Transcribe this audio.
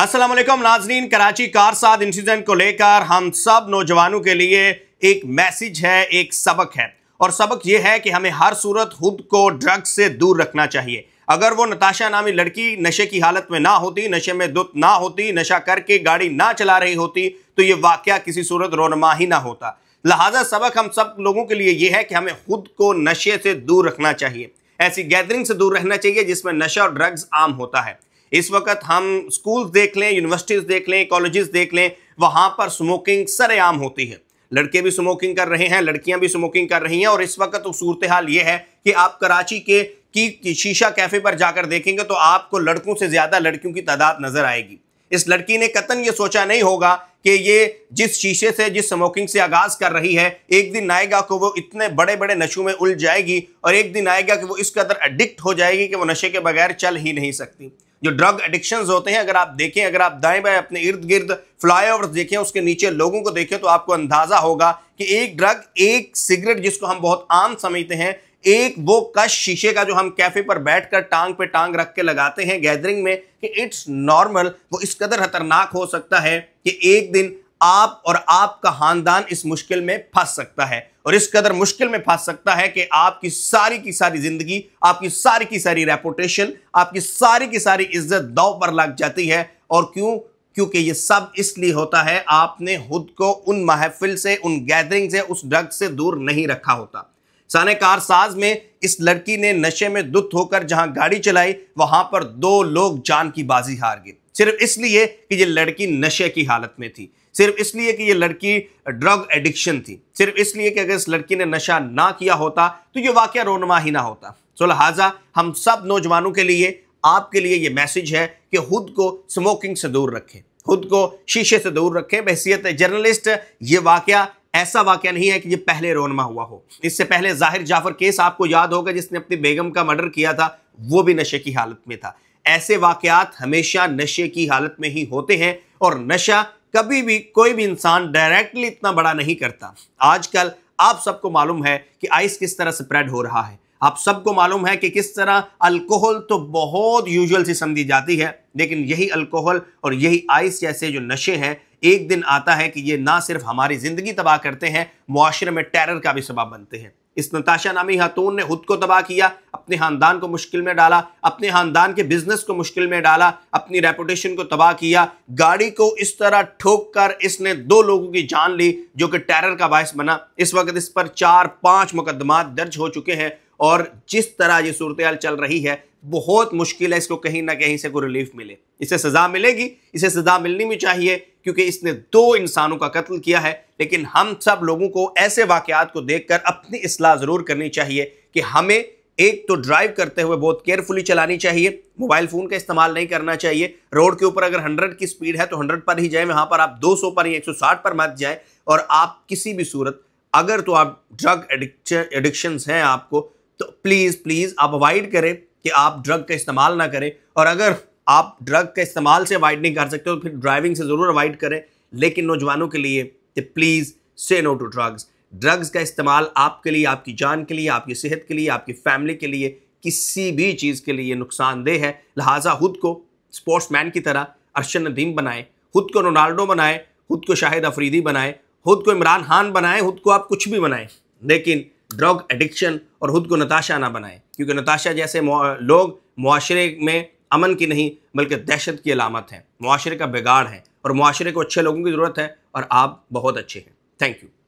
असलम नाजरीन कराची कार साथ इंसिडेंट को लेकर हम सब नौजवानों के लिए एक मैसेज है एक सबक है और सबक ये है कि हमें हर सूरत खुद को ड्रग्स से दूर रखना चाहिए अगर वो नताशा नामी लड़की नशे की हालत में ना होती नशे में दुत ना होती नशा करके गाड़ी ना चला रही होती तो ये वाक़ किसी सूरत रोनमा ही ना होता लिहाजा सबक हम सब लोगों के लिए ये है कि हमें खुद को नशे से दूर रखना चाहिए ऐसी गैदरिंग से दूर रहना चाहिए जिसमें नशा और ड्रग्स आम होता है इस वक्त हम स्कूल देख लें यूनिवर्सिटीज़ देख लें कॉलेजेस देख लें वहाँ पर स्मोकिंग सरेआम होती है लड़के भी स्मोकिंग कर रहे हैं लड़कियां भी स्मोकिंग कर रही हैं और इस वक्त तो सूरत हाल ये है कि आप कराची के की शीशा कैफे पर जाकर देखेंगे तो आपको लड़कों से ज़्यादा लड़कियों की तादाद नज़र आएगी इस लड़की ने कतन ये सोचा नहीं होगा कि ये जिस शीशे से जिस स्मोकिंग से आगाज़ कर रही है एक दिन आएगा कि वो इतने बड़े बड़े नशों में उलझ जाएगी और एक दिन आएगा कि वो इस कदर एडिक्ट हो जाएगी कि वो नशे के बगैर चल ही नहीं सकती जो ड्रग एडिक्शन होते हैं अगर आप देखें अगर आप दाएं बाएं अपने इर्द गिर्द फ्लाईओवर देखें उसके नीचे लोगों को देखें तो आपको अंदाजा होगा कि एक ड्रग एक सिगरेट जिसको हम बहुत आम समझते हैं एक वो कश शीशे का जो हम कैफे पर बैठकर टांग पे टांग रख के लगाते हैं गैदरिंग में कि इट्स नॉर्मल वो इस कदर खतरनाक हो सकता है कि एक दिन आप और आपका खानदान इस मुश्किल में फंस सकता है और इस कदर मुश्किल में फंस सकता है कि आपकी सारी की सारी जिंदगी आपकी सारी की सारी रेपुटेशन आपकी सारी की सारी इज्जत दाव पर लग जाती है और क्यों क्योंकि ये सब इसलिए होता है आपने खुद को उन महफिल से उन गैदरिंग से उस ड्रग से दूर नहीं रखा होता साने कारसाज में इस लड़की ने नशे में दुत होकर जहां गाड़ी चलाई वहां पर दो लोग जान की बाजी हार गए सिर्फ इसलिए कि ये लड़की नशे की हालत में थी सिर्फ इसलिए कि ये लड़की ड्रग एडिक्शन थी सिर्फ इसलिए कि अगर इस लड़की ने नशा ना किया होता तो ये वाक्य रोनमा ही ना होता सो लिहाजा हम सब नौजवानों के लिए आपके लिए ये मैसेज है कि खुद को स्मोकिंग से दूर रखें खुद को शीशे से दूर रखें बहसीत जर्नलिस्ट ये वाक्य ऐसा वाक्य नहीं है कि ये पहले रोनमा हुआ हो इससे पहले जाहिर जाफर केस आपको याद होगा जिसने अपनी बेगम का मर्डर किया था वो भी नशे की हालत में था ऐसे वाकयात हमेशा नशे की हालत में ही होते हैं और नशा कभी भी कोई भी इंसान डायरेक्टली इतना बड़ा नहीं करता आजकल आप सबको मालूम है कि आइस किस तरह स्प्रेड हो रहा है आप सबको मालूम है कि किस तरह अल्कोहल तो बहुत यूजुअल सी समझी जाती है लेकिन यही अल्कोहल और यही आइस जैसे जो नशे हैं एक दिन आता है कि ये ना सिर्फ हमारी ज़िंदगी तबाह करते हैं मुआरे में टेरर का भी सबब बनते हैं इस नताशा नामी खातून ने खुद को तबाह किया अपने खानदान को मुश्किल में डाला अपने खानदान के बिजनेस को मुश्किल में डाला अपनी रेपुटेशन को तबाह किया गाड़ी को इस तरह ठोक कर इसने दो लोगों की जान ली जो कि टेरर का बायस बना इस वक्त इस पर चार पांच मुकदमा दर्ज हो चुके हैं और जिस तरह ये सूरत चल रही है बहुत मुश्किल है इसको कहीं ना कहीं से कोई रिलीफ मिले इसे सज़ा मिलेगी इसे सज़ा मिलनी भी चाहिए क्योंकि इसने दो इंसानों का कत्ल किया है लेकिन हम सब लोगों को ऐसे वाक़ात को देख कर अपनी असलाह ज़रूर करनी चाहिए कि हमें एक तो ड्राइव करते हुए बहुत केयरफुली चलानी चाहिए मोबाइल फ़ोन का इस्तेमाल नहीं करना चाहिए रोड के ऊपर अगर 100 की स्पीड है तो 100 पर ही जाएं वहाँ पर आप 200 पर ही 160 पर मत जाएं और आप किसी भी सूरत अगर तो आप ड्रग एडिक्शन हैं आपको तो प्लीज़ प्लीज़ आप अवॉइड करें कि आप ड्रग का इस्तेमाल ना करें और अगर आप ड्रग के इस्तेमाल से अवॉइड नहीं कर सकते हो फिर ड्राइविंग से ज़रूर अवॉइड करें लेकिन नौजवानों के लिए प्लीज़ से नो टू ड्रग्स ड्रग्स का इस्तेमाल आपके लिए आपकी जान के लिए आपकी सेहत के लिए आपकी फैमिली के लिए किसी भी चीज़ के लिए नुकसानदेह है लिहाजा खुद को स्पोर्ट्समैन की तरह अर्शन नदीम बनाएं खुद को रोनाल्डो बनाएं खुद को शाहिद अफरीदी बनाएं खुद को इमरान खान बनाएं खुद को आप कुछ भी बनाएं लेकिन ड्रग एडिक्शन और खुद को नताशा ना बनाएं क्योंकि नताशा जैसे लोग माशरे में अमन की नहीं बल्कि दहशत की अलामत है माशरे का बिगाड़ है और माशरे को अच्छे लोगों की ज़रूरत है और आप बहुत अच्छे हैं थैंक यू